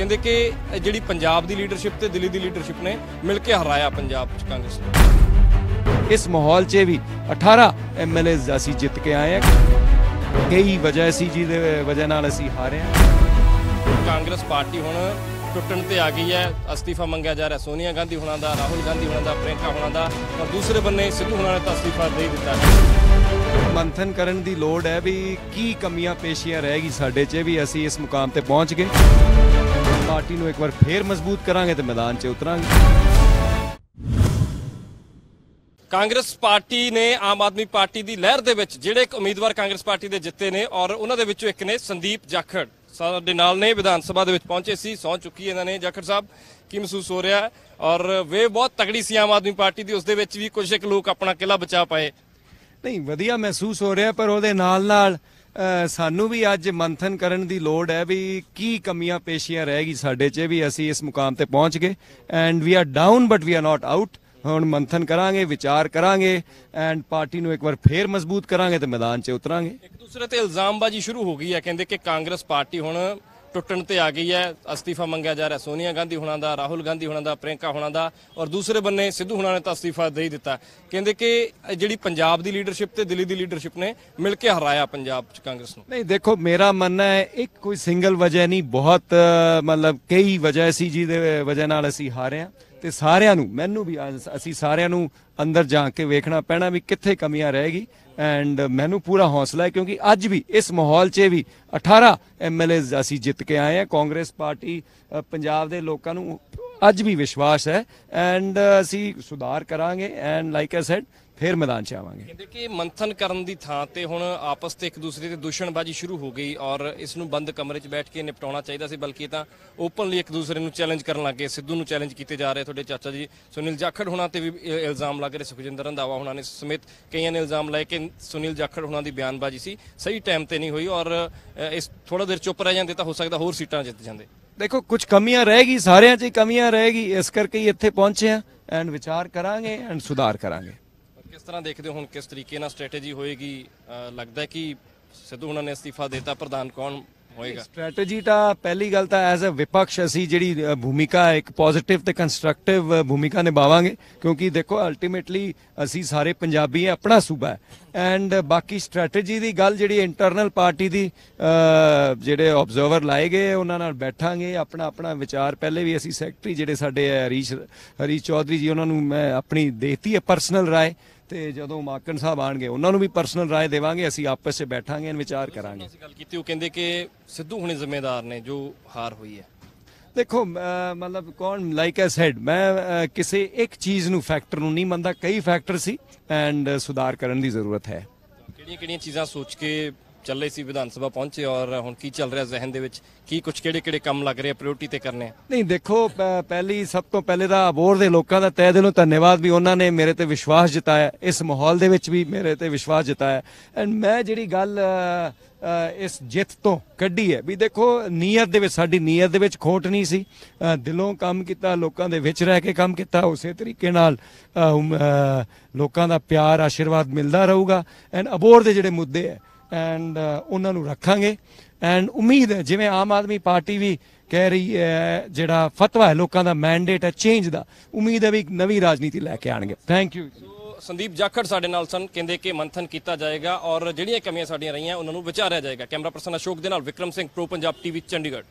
ਕਹਿੰਦੇ ਕਿ ਜਿਹੜੀ ਪੰਜਾਬ ਦੀ ਲੀਡਰਸ਼ਿਪ ਤੇ ਦਿੱਲੀ ਦੀ ਲੀਡਰਸ਼ਿਪ ਨੇ ਮਿਲ ਕੇ ਹਰਾਇਆ ਪੰਜਾਬ ਚ ਕਾਂਗਰਸ ਇਸ ਮਾਹੌਲ 'ਚ ਵੀ 18 ਐਮਐਲਏ ਅਸੀਂ ਜਿੱਤ ਕੇ ਆਏ ਆ ਕਈ ਵਜ੍ਹਾ ਸੀ ਜਿਹਦੇ ਵਜ੍ਹਾ ਨਾਲ ਅਸੀਂ ਹਾਰੇ ਆ ਕਾਂਗਰਸ ਪਾਰਟੀ ਹੁਣ ਟੁੱਟਣ ਤੇ ਆ ਗਈ ਹੈ ਅਸਤੀਫਾ ਮੰਗਿਆ ਜਾ ਰਿਹਾ ਸੋਨੀਆ ਗਾਂਧੀ ਹੁਣਾਂ ਦਾ ਰਾਹੁਲ ਗਾਂਧੀ ਹੁਣਾਂ ਦਾ ਪ੍ਰਿੰਕਾ ਹੁਣਾਂ ਦਾ ਪਰ ਦੂਸਰੇ ਬੰਨੇ ਸਿੱਧੂ ਹੁਣਾਂ ਨੇ ਤਾਂ ਅਸਤੀਫਾ ਦੇ ਦਿੱਤਾ ਹੈ ਮੰਥਨ ਕਰਨ ਦੀ ਲੋੜ ਹੈ ਵੀ ਕੀ ਕਮੀਆਂ ਪੇਸ਼ੀਆਂ ਰਹਿ ਗਈ ਸਾਡੇ 'ਚ ਵੀ ਅਸੀਂ ਇਸ ਮੁਕਾਮ ਤੇ ਪਹੁੰਚ ਗਏ ਪਾਰਟੀ ਨੂੰ ਇੱਕ ਵਾਰ ਫੇਰ ਮਜ਼ਬੂਤ ਕਰਾਂਗੇ ਤੇ ਮੈਦਾਨ 'ਚ ਉਤਰਾਂਗੇ ਕਾਂਗਰਸ ਪਾਰਟੀ ਨੇ ਆਮ ਆਦਮੀ ਪਾਰਟੀ ਦੀ ਲਹਿਰ ਦੇ ਵਿੱਚ ਜਿਹੜੇ ਇੱਕ ਉਮੀਦਵਾਰ ਕਾਂਗਰਸ ਪਾਰਟੀ ਦੇ ਜਿੱਤੇ ਨੇ ਔਰ ਉਹਨਾਂ ਦੇ ਵਿੱਚੋਂ ਇੱਕ ਨੇ ਸੰਦੀਪ ਜਾਖੜ ਸਾਡੇ ਨਾਲ ਨੇ ਵਿਧਾਨ ਸਭਾ ਦੇ ਵਿੱਚ ਪਹੁੰਚੇ ਸੀ ਸੌ ਚੁੱਕੀ ਇਹਨਾਂ ਨੇ ਜਾਖੜ ਸਾਹਿਬ ਕੀ ਮਹਿਸੂਸ ਹੋ ਰਿਹਾ ਔਰ ਵੇ ਬਹੁਤ ਤਗੜੀ ਸੀ ਆਮ ਆਦਮੀ ਪਾਰਟੀ ਦੀ ਉਸ ਦੇ ਵਿੱਚ ਵੀ ਕੁਝ ਇੱਕ ਲੋਕ ਆਪਣਾ ਕਿਲਾ ਬਚਾ ਪਾਏ ਨਹੀਂ ਵਧੀਆ ਮਹਿਸੂਸ ਹੋ ਰਿਹਾ ਪਰ ਉਹਦੇ ਨਾਲ ਨਾਲ ਸਾਨੂੰ ਵੀ ਅੱਜ ਮੰਥਨ ਕਰਨ ਦੀ ਲੋੜ ਹੈ ਵੀ ਕੀ ਕਮੀਆਂ ਪੇਸ਼ੀਆਂ ਰਹਿ ਗਈ ਸਾਡੇ 'ਚ ਵੀ ਅਸੀਂ ਇਸ ਮੁਕਾਮ ਤੇ ਪਹੁੰਚ ਗਏ and we are down but we are not out ਹੁਣ ਮੰਥਨ ਕਰਾਂਗੇ ਵਿਚਾਰ ਕਰਾਂਗੇ ਐਂਡ ਪਾਰਟੀ ਨੂੰ ਇੱਕ ਵਾਰ ਫੇਰ ਮਜ਼ਬੂਤ ਕਰਾਂਗੇ ਤੇ ਮੈਦਾਨ 'ਚ ਉਤਰਾਂਗੇ ਇੱਕ ਦੂਸਰੇ ਤੇ ਇਲਜ਼ਾਮਬਾਜ਼ੀ ਸ਼ੁਰੂ ਹੋ ਗਈ ਹੈ ਕਹਿੰਦੇ ਕਿ ਕਾਂਗਰਸ ਪਾਰਟੀ ਹੁਣ ਟੁੱਟਣ ਤੇ ਆ ਗਈ ਹੈ ਅਸਤੀਫਾ ਮੰਗਿਆ ਜਾ ਰਿਹਾ ਸੋਨੀਆ ਗਾਂਧੀ ਹੁਣਾਂ ਦਾ ਰਾਹੁਲ ਗਾਂਧੀ ਹੁਣਾਂ ਦਾ ਪ੍ਰਿੰਕਾ ਹੁਣਾਂ ਦਾ ਔਰ ਦੂਸਰੇ ਬੰਨੇ ਸਿੱਧੂ ਹੁਣਾਂ ਨੇ ਤਾਂ ਅਸਤੀਫਾ ਦੇ ਹੀ ਦਿੱਤਾ ਕਹਿੰਦੇ ਕਿ ਜਿਹੜੀ ਪੰਜਾਬ ਦੀ ਲੀਡਰਸ਼ਿਪ ਤੇ ਦਿੱਲੀ ਦੀ ਲੀਡਰਸ਼ਿਪ ਨੇ ਮਿਲ ਕੇ ਹਰਾਇਆ ਪੰਜਾਬ ਚ ਕਾਂਗਰਸ ਨੂੰ ਨਹੀਂ ਦੇਖੋ ਮੇਰਾ ਮੰਨਣਾ ਹੈ ਇੱਕ ਕੋਈ ਸਿੰਗਲ ਵਜ੍ਹਾ ਨਹੀਂ ਬਹੁਤ ਮਤਲਬ ਕਈ ਵਜ੍ਹਾ ਸੀ ਜਿਹਦੇ ਵਜ੍ਹਾ ਨਾਲ ਅਸੀਂ ਹਾਰੇ ਹਾਂ ਤੇ ਸਾਰਿਆਂ ਨੂੰ ਮੈਨੂੰ ਵੀ ਅਸੀਂ ਸਾਰਿਆਂ ਨੂੰ ਅੰਦਰ ਜਾ ਕੇ ਵੇਖਣਾ ਪੈਣਾ ਵੀ ਕਿੱਥੇ ਕਮੀਆਂ ਰਹੇਗੀ ਐਂਡ ਮੈਨੂੰ ਪੂਰਾ ਹੌਸਲਾ ਹੈ ਕਿਉਂਕਿ ਅੱਜ ਵੀ ਇਸ ਮਾਹੌਲ 'ਚ ਵੀ 18 ਐਮਐਲਏ ਅਸੀਂ ਜਿੱਤ ਕੇ ਆਏ ਆ ਕਾਂਗਰਸ ਪਾਰਟੀ ਪੰਜਾਬ ਦੇ ਲੋਕਾਂ ਨੂੰ ਅੱਜ ਵੀ ਵਿਸ਼ਵਾਸ ਹੈ ਐਂਡ ਅਸੀਂ ਸੁਧਾਰ ਕਰਾਂਗੇ ਐਂਡ ਲਾਈਕ ਆਈ ਸੈਡ ਫਿਰ ਮੈਦਾਨ 'ਚ ਆਵਾਂਗੇ ਕਹਿੰਦੇ ਕਿ ਮੰਥਨ ਕਰਨ ਦੀ ਥਾਂ ਤੇ ਹੁਣ ਆਪਸ ਤੇ ਇੱਕ ਦੂਸਰੇ ਤੇ ਦੁਸ਼ਣਬਾਜ਼ੀ ਸ਼ੁਰੂ ਹੋ ਗਈ ਔਰ ਇਸ ਨੂੰ ਬੰਦ ਕਮਰੇ 'ਚ ਬੈਠ ਕੇ ਨਿਪਟਾਉਣਾ ਚਾਹੀਦਾ ਸੀ ਬਲਕਿ ਤਾਂ ਓਪਨਲੀ ਇੱਕ ਦੂਸਰੇ ਨੂੰ ਚੈਲੰਜ ਕਰਨ ਲੱਗੇ ਸਿੱਧੂ ਨੂੰ ਚੈਲੰਜ ਕੀਤੇ ਜਾ ਰਹੇ ਤੁਹਾਡੇ ਚਾਚਾ ਜੀ ਸੁਨੀਲ ਜਾਖੜ ਹੁਣਾਂ ਤੇ ਵੀ ਇਲਜ਼ਾਮ ਲੱਗ ਰਹੇ ਸੁਖਜਿੰਦਰ ਰੰਧਾਵਾ ਹੁਣਾਂ ਨੇ ਸਮੇਤ ਕਈਆਂ ਨੇ ਇਲਜ਼ਾਮ ਲਾਏ ਕਿ ਸੁਨੀਲ ਜਾਖੜ ਹੁਣਾਂ ਦੀ ਬਿਆਨਬਾਜ਼ੀ ਸੀ ਸਹੀ ਟਾਈਮ ਤੇ ਨਹੀਂ ਹੋਈ ਔਰ ਇਸ ਥੋੜਾ ਦੇਰ ਚੁੱਪ ਰਹਿ ਜਾਂਦੇ ਤਾਂ ਹੋ ਸਕਦਾ ਹੋਰ ਸੀਟਾਂ ਜਿੱਤ ਜਾਂਦੇ ਦੇਖੋ ਕੁਝ ਕਮੀਆਂ ਰਹੇਗੀ ਸਾਰਿਆਂ 'ਚ ਹੀ ਕਮੀਆਂ ਰਹੇਗੀ ਇਸ ਕਰਕੇ ਹੀ ਇੱਥੇ ਪਹੁੰਚੇ ਆ ਐਂਡ ਵਿਚਾਰ ਕਰਾਂਗੇ ਐਂਡ ਸੁਧਾਰ ਕਰਾਂਗੇ ਕਿਸ ਤਰ੍ਹਾਂ ਦੇਖਦੇ ਹੋ ਹੁਣ ਕਿਸ ਤਰੀਕੇ ਨਾਲ ਸਟ੍ਰੈਟੇਜੀ ਹੋਏਗੀ ਲੱਗਦਾ ਕਿ ਸਿੱਧੂ ਹੁਣਾਂ ਨੇ ਅਸਤੀਫਾ ਦਿੱਤਾ ਪ੍ਰਧਾਨ ਕੌਣ ਹੋਏਗਾ ਸਟ੍ਰੈਟੇਜੀ ਤਾਂ ਪਹਿਲੀ ਗੱਲ ਤਾਂ ਐਜ਼ ਅ ਵਿਪਕਸ਼ ਅਸੀਂ ਜਿਹੜੀ ਭੂਮਿਕਾ ਇੱਕ ਪੋਜ਼ਿਟਿਵ ਤੇ ਕੰਸਟਰਕਟਿਵ ਭੂਮਿਕਾ ਨਿਭਾਵਾਂਗੇ ਕਿਉਂਕਿ ਦੇਖੋ ਅਲਟੀਮੇਟਲੀ ਅਸੀਂ ਸਾਰੇ ਪੰਜਾਬੀ ਆ ਆਪਣਾ ਸੂਬਾ ਐਂਡ ਬਾਕੀ ਸਟ੍ਰੈਟੇਜੀ ਦੀ ਗੱਲ ਜਿਹੜੀ ਇੰਟਰਨਲ ਪਾਰਟੀ ਦੀ ਜਿਹੜੇ ਆਬਜ਼ਰਵਰ ਲਾਏ ਗਏ ਉਹਨਾਂ ਨਾਲ ਬੈਠਾਂਗੇ ਆਪਣਾ ਆਪਣਾ ਵਿਚਾਰ ਪਹਿਲੇ ਵੀ ਅਸੀਂ ਸੈਕਟਰੀ ਜਿਹੜੇ ਸਾਡੇ ਹਰੀਸ਼ ਹਰੀ ਚੌਧਰੀ ਜੀ ਉਹਨਾਂ ਨੂੰ ਮੈਂ ਆਪਣੀ ਦੇਤੀ ਹੈ ਪਰਸਨਲ رائے ਤੇ ਜਦੋਂ ਮਾਕਨ ਸਾਹਿਬ ਆਣਗੇ ਉਹਨਾਂ ਨੂੰ ਵੀ ਪਰਸਨਲ رائے ਦੇਵਾਂਗੇ ਅਸੀਂ ਆਪਸ ਵਿੱਚ ਬੈਠਾਂਗੇ ਇਹਨਾਂ ਵਿਚਾਰ ਕਰਾਂਗੇ ਅਸੀਂ ਗੱਲ ਕੀਤੀ ਉਹ ਕਹਿੰਦੇ ਕਿ ਸਿੱਧੂ ਹੁਣੇ ਜ਼ਿੰਮੇਦਾਰ ਨੇ ਜੋ ਹਾਰ ਹੋਈ ਹੈ ਦੇਖੋ ਮਤਲਬ ਕੌਣ ਲਾਈਕ ਆ ਸੈਡ ਮੈਂ ਕਿਸੇ ਇੱਕ ਚੀਜ਼ ਨੂੰ ਫੈਕਟਰ ਨੂੰ ਨਹੀਂ ਮੰਨਦਾ ਕਈ ਫੈਕਟਰ ਸੀ ਐਂਡ ਸੁਧਾਰ ਕਰਨ ਦੀ ਜ਼ਰੂਰਤ ਹੈ ਕਿਹੜੀਆਂ ਕਿਹੜੀਆਂ ਚੀਜ਼ਾਂ ਸੋਚ ਕੇ ਚੱਲੇ ਸੀ ਵਿਧਾਨ ਸਭਾ ਪਹੁੰਚੇ ਔਰ ਹੁਣ ਕੀ ਚੱਲ ਰਿਹਾ ਜ਼ਹਿਨ ਦੇ ਵਿੱਚ ਕੀ ਕੁਝ ਕਿਹੜੇ ਕਿਹੜੇ ਕੰਮ ਲੱਗ ਰਹੇ ਆ ਪ੍ਰਾਇੋਰਟੀ ਤੇ ਕਰਨੇ ਆ ਨਹੀਂ ਦੇਖੋ ਪਹਿਲੀ ਸਭ ਤੋਂ ਪਹਿਲੇ ਦਾ ਅਬੋਰ ਦੇ ਲੋਕਾਂ ਦਾ ਤਹਿ ਦਿਲੋਂ ਧੰਨਵਾਦ ਵੀ ਉਹਨਾਂ ਨੇ ਮੇਰੇ ਤੇ ਵਿਸ਼ਵਾਸ ਜਤਾਇਆ ਇਸ ਮਾਹੌਲ ਦੇ ਵਿੱਚ ਵੀ ਮੇਰੇ ਤੇ ਵਿਸ਼ਵਾਸ ਜਤਾਇਆ ਐਂਡ ਮੈਂ ਜਿਹੜੀ ਗੱਲ ਇਸ ਜਿੱਤ ਤੋਂ ਕੱਢੀ ਹੈ ਵੀ ਦੇਖੋ ਨੀਅਤ ਦੇ ਵਿੱਚ ਸਾਡੀ ਨੀਅਤ ਦੇ ਵਿੱਚ ਖੋਟ ਨਹੀਂ ਸੀ ਦਿਲੋਂ ਕੰਮ ਕੀਤਾ ਲੋਕਾਂ ਦੇ ਵਿੱਚ ਰਹਿ ਕੇ ਕੰਮ ਕੀਤਾ ਉਸੇ ਤਰੀਕੇ ਨਾਲ ਲੋਕਾਂ ਦਾ ਪਿਆਰ ਆਸ਼ੀਰਵਾਦ ਮਿਲਦਾ ਰਹੂਗਾ ਐਂਡ ਅਬੋਰ ਦੇ ਜਿਹੜੇ ਮੁੱਦੇ ਹੈ ਐਂਡ uh, ਉਹਨਾਂ ਨੂੰ ਰੱਖਾਂਗੇ ਐਂਡ ਉਮੀਦ ਹੈ ਜਿਵੇਂ ਆਮ ਆਦਮੀ ਪਾਰਟੀ ਵੀ ਕਹਿ ਰਹੀ ਹੈ ਜਿਹੜਾ ਫਤਵਾ ਹੈ ਲੋਕਾਂ ਦਾ ਮੈਂਡੇਟ ਹੈ ਚੇਂਜ ਦਾ ਉਮੀਦ ਹੈ ਵੀ ਇੱਕ ਨਵੀਂ ਰਾਜਨੀਤੀ ਲੈ ਕੇ ਆਣਗੇ ਥੈਂਕ ਯੂ ਸੰਦੀਪ ਜਾਖੜ ਸਾਡੇ ਨਾਲ ਸਨ ਕਹਿੰਦੇ ਕਿ ਮੰਥਨ ਕੀਤਾ ਜਾਏਗਾ ਔਰ ਜਿਹੜੀਆਂ ਕਮੀਆਂ ਸਾਡੀਆਂ ਰਹੀਆਂ ਉਹਨਾਂ ਨੂੰ ਵਿਚਾਰਿਆ ਜਾਏਗਾ ਕੈਮਰਾ ਪਰਸਨ ਅਸ਼ੋਕ ਦੇ ਨਾਲ ਵਿਕਰਮ ਸਿੰਘ ਪ੍ਰੋ ਪੰਜਾਬ ਟੀਵੀ ਚੰਡੀਗੜ੍ਹ